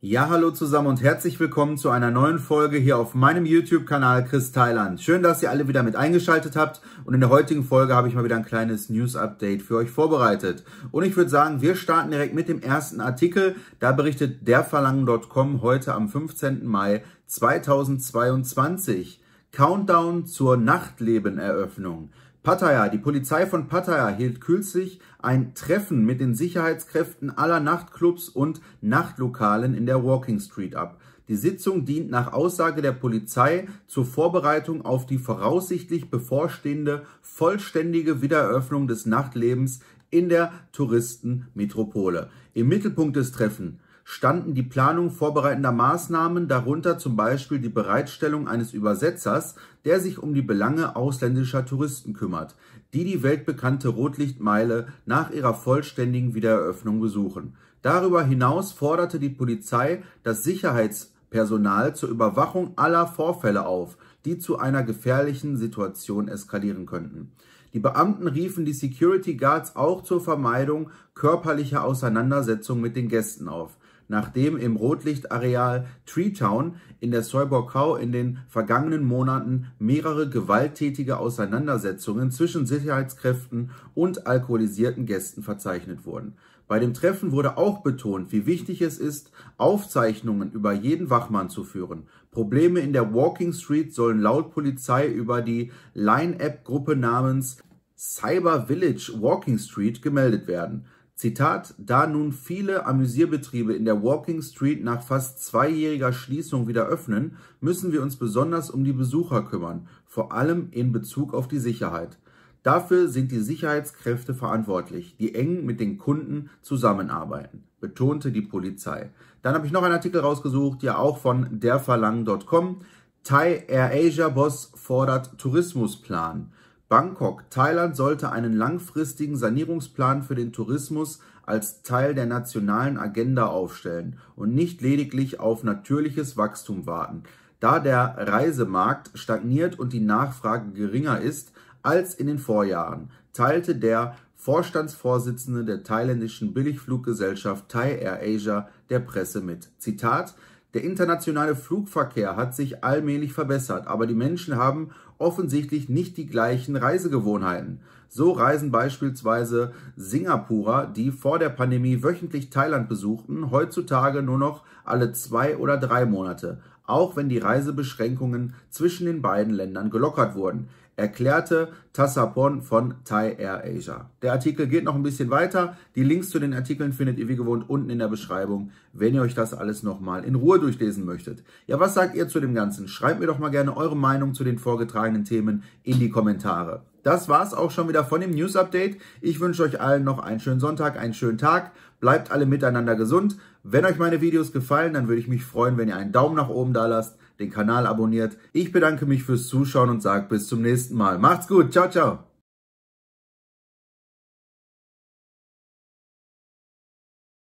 Ja, hallo zusammen und herzlich willkommen zu einer neuen Folge hier auf meinem YouTube-Kanal Chris Thailand. Schön, dass ihr alle wieder mit eingeschaltet habt und in der heutigen Folge habe ich mal wieder ein kleines News-Update für euch vorbereitet. Und ich würde sagen, wir starten direkt mit dem ersten Artikel. Da berichtet derverlangen.com heute am 15. Mai 2022. Countdown zur Nachtlebeneröffnung. Pattaya, die Polizei von Pattaya hielt kürzlich ein Treffen mit den Sicherheitskräften aller Nachtclubs und Nachtlokalen in der Walking Street ab. Die Sitzung dient nach Aussage der Polizei zur Vorbereitung auf die voraussichtlich bevorstehende vollständige Wiedereröffnung des Nachtlebens in der Touristenmetropole. Im Mittelpunkt des Treffens standen die Planung vorbereitender Maßnahmen, darunter zum Beispiel die Bereitstellung eines Übersetzers, der sich um die Belange ausländischer Touristen kümmert, die die weltbekannte Rotlichtmeile nach ihrer vollständigen Wiedereröffnung besuchen. Darüber hinaus forderte die Polizei das Sicherheitspersonal zur Überwachung aller Vorfälle auf, die zu einer gefährlichen Situation eskalieren könnten. Die Beamten riefen die Security Guards auch zur Vermeidung körperlicher Auseinandersetzung mit den Gästen auf nachdem im Rotlichtareal Treetown in der Zeuberkau in den vergangenen Monaten mehrere gewalttätige Auseinandersetzungen zwischen Sicherheitskräften und alkoholisierten Gästen verzeichnet wurden. Bei dem Treffen wurde auch betont, wie wichtig es ist, Aufzeichnungen über jeden Wachmann zu führen. Probleme in der Walking Street sollen laut Polizei über die Line-App-Gruppe namens Cyber Village Walking Street gemeldet werden. Zitat, da nun viele Amüsierbetriebe in der Walking Street nach fast zweijähriger Schließung wieder öffnen, müssen wir uns besonders um die Besucher kümmern, vor allem in Bezug auf die Sicherheit. Dafür sind die Sicherheitskräfte verantwortlich, die eng mit den Kunden zusammenarbeiten, betonte die Polizei. Dann habe ich noch einen Artikel rausgesucht, ja auch von derverlangen.com. Thai Air Asia Boss fordert Tourismusplan. Bangkok. Thailand sollte einen langfristigen Sanierungsplan für den Tourismus als Teil der nationalen Agenda aufstellen und nicht lediglich auf natürliches Wachstum warten, da der Reisemarkt stagniert und die Nachfrage geringer ist als in den Vorjahren, teilte der Vorstandsvorsitzende der thailändischen Billigfluggesellschaft Thai Air Asia der Presse mit. Zitat der internationale Flugverkehr hat sich allmählich verbessert, aber die Menschen haben offensichtlich nicht die gleichen Reisegewohnheiten. So reisen beispielsweise Singapurer, die vor der Pandemie wöchentlich Thailand besuchten, heutzutage nur noch alle zwei oder drei Monate, auch wenn die Reisebeschränkungen zwischen den beiden Ländern gelockert wurden erklärte Tassapon von Thai Air Asia. Der Artikel geht noch ein bisschen weiter. Die Links zu den Artikeln findet ihr wie gewohnt unten in der Beschreibung, wenn ihr euch das alles nochmal in Ruhe durchlesen möchtet. Ja, was sagt ihr zu dem Ganzen? Schreibt mir doch mal gerne eure Meinung zu den vorgetragenen Themen in die Kommentare das war's auch schon wieder von dem News Update. Ich wünsche euch allen noch einen schönen Sonntag, einen schönen Tag. Bleibt alle miteinander gesund. Wenn euch meine Videos gefallen, dann würde ich mich freuen, wenn ihr einen Daumen nach oben da lasst, den Kanal abonniert. Ich bedanke mich fürs Zuschauen und sage bis zum nächsten Mal. Macht's gut. Ciao, ciao.